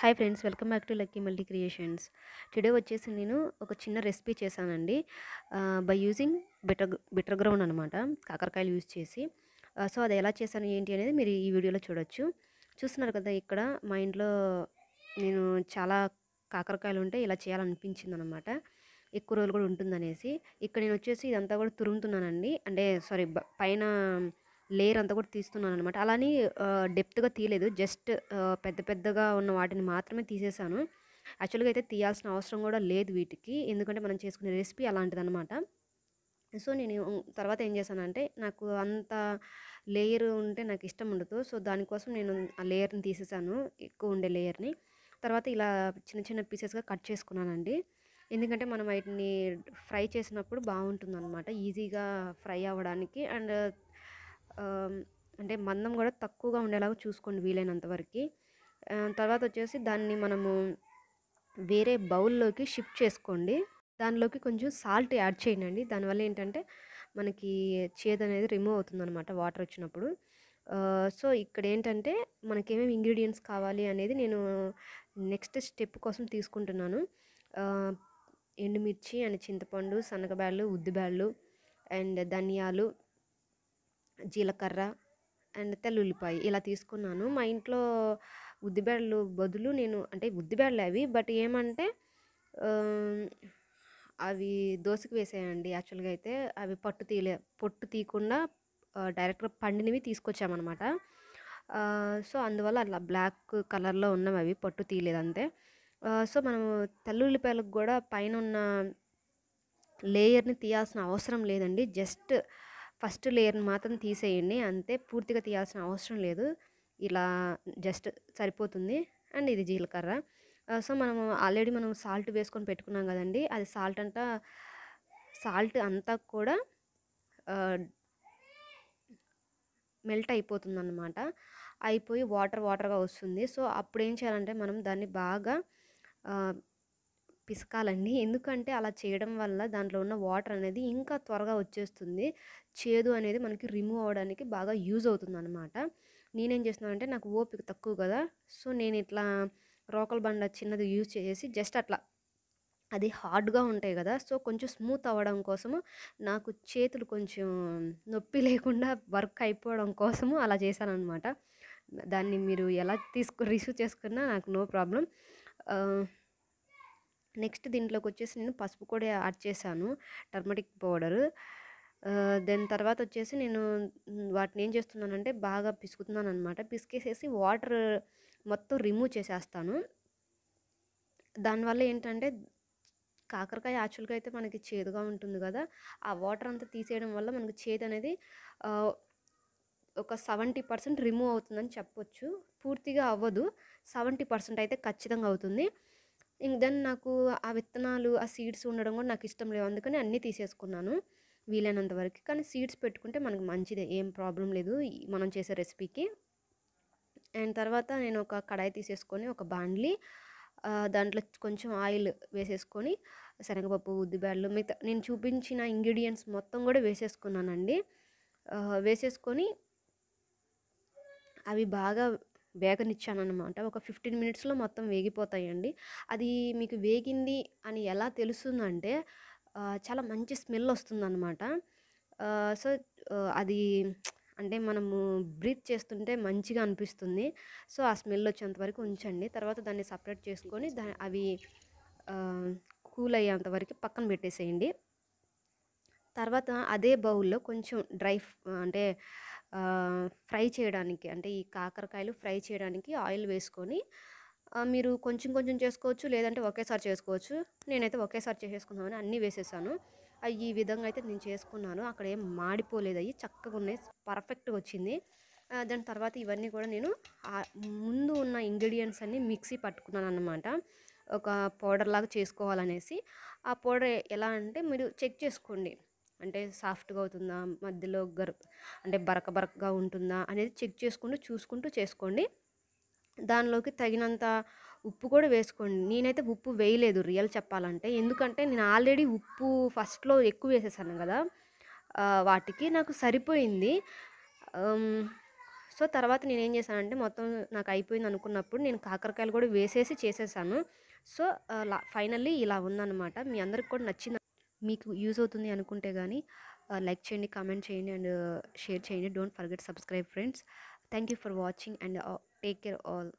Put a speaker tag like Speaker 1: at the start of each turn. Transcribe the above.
Speaker 1: hi friends welcome back to lucky multi creations today వచ్చేసి నేను ఒక చిన్న రెసిపీ చేశానండి by using bitter bitter gourd అనమాట కాకరకాయలు యూజ్ చేసి సో అది ఎలా చేశాను ఏంటి అనేది మీరు ఈ వీడియోలో చూడొచ్చు చూస్తున్నారు కదా ఇక్కడ మా ఇంట్లో నేను చాలా కాకరకాయలు ఉంటే ఇలా చేయాలనిపించింది అనమాట ఎక్కువ రోజులు కూడా ఉంటుందనేసి ఇక్కడ నేను వచ్చేసి ఇదంతా కూడా తురుముతున్నానండి అంటే సారీ పైన లేయర్ అంతా కూడా తీస్తున్నాను అనమాట అలానే డెప్త్గా తీయలేదు జస్ట్ పెద్ద పెద్దగా ఉన్న వాటిని మాత్రమే తీసేసాను యాక్చువల్గా అయితే తీయాల్సిన అవసరం కూడా లేదు వీటికి ఎందుకంటే మనం చేసుకునే రెసిపీ అలాంటిదనమాట సో నేను తర్వాత ఏం చేశానంటే నాకు అంత లేయర్ ఉంటే నాకు ఇష్టం ఉండదు సో దానికోసం నేను ఆ లేయర్ని తీసేసాను ఎక్కువ ఉండే లేయర్ని తర్వాత ఇలా చిన్న చిన్న పీసెస్గా కట్ చేసుకున్నానండి ఎందుకంటే మనం వాటిని ఫ్రై చేసినప్పుడు అనమాట ఈజీగా ఫ్రై అవ్వడానికి అండ్ అంటే మందం కూడా తక్కువగా ఉండేలాగా చూసుకోండి వీలైనంత వరకు తర్వాత వచ్చేసి దాన్ని మనము వేరే బౌల్లోకి షిఫ్ట్ చేసుకోండి దానిలోకి కొంచెం సాల్ట్ యాడ్ చేయండి దానివల్ల ఏంటంటే మనకి చేదు అనేది రిమూవ్ అనమాట వాటర్ వచ్చినప్పుడు సో ఇక్కడ ఏంటంటే మనకేమేమి ఇంగ్రీడియంట్స్ కావాలి అనేది నేను నెక్స్ట్ స్టెప్ కోసం తీసుకుంటున్నాను ఎండుమిర్చి అండ్ చింతపండు సన్నగబ్యాళ్ళు ఉద్దిబ్యాళ్ళు అండ్ ధనియాలు జీలకర్ర అండ్ తెల్లుల్లిపాయ ఇలా తీసుకున్నాను మా ఇంట్లో ఉద్దిబేడలు బదులు నేను అంటే ఉద్దిబేడలు అవి బట్ ఏమంటే అవి దోశకు వేసేయండి యాక్చువల్గా అయితే అవి పట్టు తీయలే పొట్టు తీయకుండా డైరెక్ట్గా పండినవి తీసుకొచ్చామన్నమాట సో అందువల్ల అట్లా బ్లాక్ కలర్లో ఉన్నవి అవి పట్టు తీయలేదు అంతే సో మనం తెల్లుల్లిపాయలకు కూడా పైన ఉన్న లేయర్ని తీయాల్సిన అవసరం లేదండి జస్ట్ ఫస్ట్ లేయర్ని మాత్రం తీసేయండి అంతే పూర్తిగా తీయాల్సిన అవసరం లేదు ఇలా జస్ట్ సరిపోతుంది అండ్ ఇది జీలకర్ర సో మనం ఆల్రెడీ మనం సాల్ట్ వేసుకొని పెట్టుకున్నాం కదండి అది సాల్ట్ అంతా సాల్ట్ అంతా కూడా మెల్ట్ అయిపోతుంది అనమాట అయిపోయి వాటర్ వాటర్గా వస్తుంది సో అప్పుడు ఏం చేయాలంటే మనం దాన్ని బాగా పిసకాలండి ఎందుకంటే అలా చేయడం వల్ల దాంట్లో ఉన్న వాటర్ అనేది ఇంకా త్వరగా వచ్చేస్తుంది చేదు అనేది మనకి రిమూవ్ అవ్వడానికి బాగా యూజ్ అవుతుంది అనమాట నేనేం చేస్తున్నాను అంటే నాకు ఓపిక తక్కువ కదా సో నేను ఇట్లా రోకల్ బండ చిన్నది యూజ్ చేసేసి జస్ట్ అట్లా అది హార్డ్గా ఉంటాయి కదా సో కొంచెం స్మూత్ అవ్వడం కోసము నాకు చేతులు కొంచెం నొప్పి లేకుండా వర్క్ అయిపోవడం కోసము అలా చేశాను దాన్ని మీరు ఎలా తీసుకు రిసీవ్ చేసుకున్నా నాకు నో ప్రాబ్లం నెక్స్ట్ దీంట్లోకి వచ్చేసి నేను పసుపు కూడా యాడ్ చేశాను టర్మరిక్ పౌడర్ దాని తర్వాత వచ్చేసి నేను వాటిని ఏం చేస్తున్నానంటే బాగా పిసుకుతున్నాను అనమాట పిసికేసేసి వాటర్ మొత్తం రిమూవ్ చేసేస్తాను దానివల్ల ఏంటంటే కాకరకాయ యాక్చువల్గా అయితే మనకి చేదుగా ఉంటుంది కదా ఆ వాటర్ అంతా తీసేయడం వల్ల మనకి చేదు అనేది ఒక సెవెంటీ పర్సెంట్ రిమూవ్ అవుతుందని చెప్పొచ్చు పూర్తిగా అవ్వదు సెవెంటీ పర్సెంట్ అయితే ఖచ్చితంగా అవుతుంది దెన్ నాకు ఆ విత్తనాలు ఆ సీడ్స్ ఉండడం కూడా నాకు ఇష్టం లేవు అందుకని అన్నీ తీసేసుకున్నాను వీలైనంత వరకు కానీ సీడ్స్ పెట్టుకుంటే మనకు మంచిదే ఏం ప్రాబ్లం లేదు మనం చేసే రెసిపీకి అండ్ తర్వాత నేను ఒక కడాయి తీసేసుకొని ఒక బాండ్లీ దాంట్లో కొంచెం ఆయిల్ వేసేసుకొని శనగపప్పు ఉద్దిబ్యాడలు మిగతా నేను చూపించిన ఇంగ్రీడియంట్స్ మొత్తం కూడా వేసేసుకున్నానండి వేసేసుకొని అవి బాగా వేగనిచ్చానమాట ఒక ఫిఫ్టీన్ మినిట్స్లో మొత్తం వేగిపోతాయండి అది మీకు వేగింది అని ఎలా తెలుస్తుందంటే చాలా మంచి స్మెల్ వస్తుందన్నమాట సో అది అంటే మనము బ్రీత్ చేస్తుంటే మంచిగా అనిపిస్తుంది సో ఆ స్మెల్ వచ్చేంత వరకు ఉంచండి తర్వాత దాన్ని సపరేట్ చేసుకొని దా అవి కూల్ అయ్యేంత వరకు పక్కన పెట్టేసేయండి తర్వాత అదే బౌల్లో కొంచెం డ్రై అంటే ఫ్రై చేయడానికి అంటే ఈ కాకరకాయలు ఫ్రై చేయడానికి ఆయిల్ వేసుకొని మీరు కొంచెం కొంచెం చేసుకోవచ్చు లేదంటే ఒకేసారి చేసుకోవచ్చు నేనైతే ఒకేసారి చేసేసుకుందామని అన్నీ వేసేసాను అవి ఈ విధంగా అయితే నేను చేసుకున్నాను అక్కడ ఏం మాడిపోలేదు అవి చక్కగా ఉన్నాయి పర్ఫెక్ట్గా వచ్చింది దాని తర్వాత ఇవన్నీ కూడా నేను ముందు ఉన్న ఇంగ్రీడియంట్స్ అన్నీ మిక్సీ పట్టుకున్నాను అన్నమాట ఒక పౌడర్ లాగా చేసుకోవాలనేసి ఆ పౌడర్ ఎలా అంటే మీరు చెక్ చేసుకోండి అంటే సాఫ్ట్గా అవుతుందా మధ్యలో గర్ అంటే బరక బరకగా ఉంటుందా అనేది చెక్ చేసుకుంటూ చూసుకుంటూ చేసుకోండి దానిలోకి తగినంత ఉప్పు కూడా వేసుకోండి నేనైతే ఉప్పు వేయలేదు రియల్ చెప్పాలంటే ఎందుకంటే నేను ఆల్రెడీ ఉప్పు ఫస్ట్లో ఎక్కువ వేసేసాను కదా వాటికి నాకు సరిపోయింది సో తర్వాత నేనేం చేశానంటే మొత్తం నాకు అయిపోయింది అనుకున్నప్పుడు నేను కాకరకాయలు కూడా వేసేసి చేసేసాను సో ఫైనల్లీ ఇలా ఉందన్నమాట మీ అందరికి కూడా నచ్చింది మీకు యూజ్ అవుతుంది అనుకుంటే కానీ లైక్ చేయండి కామెంట్ చేయండి అండ్ షేర్ చేయండి don't forget subscribe friends thank you for watching and take care all